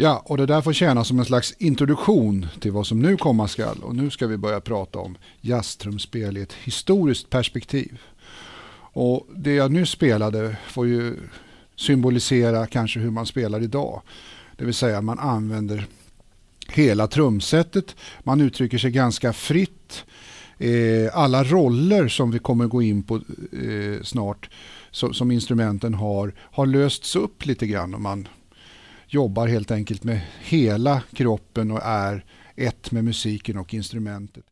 Ja, och det där får tjäna som en slags introduktion till vad som nu komma skall. Och nu ska vi börja prata om jazztrumspel i ett historiskt perspektiv. Och det jag nu spelade får ju symbolisera kanske hur man spelar idag. Det vill säga man använder hela trumsetet, man uttrycker sig ganska fritt. Eh, alla roller som vi kommer gå in på eh, snart som instrumenten har, har lösts upp lite grann. Och man jobbar helt enkelt med hela kroppen och är ett med musiken och instrumentet.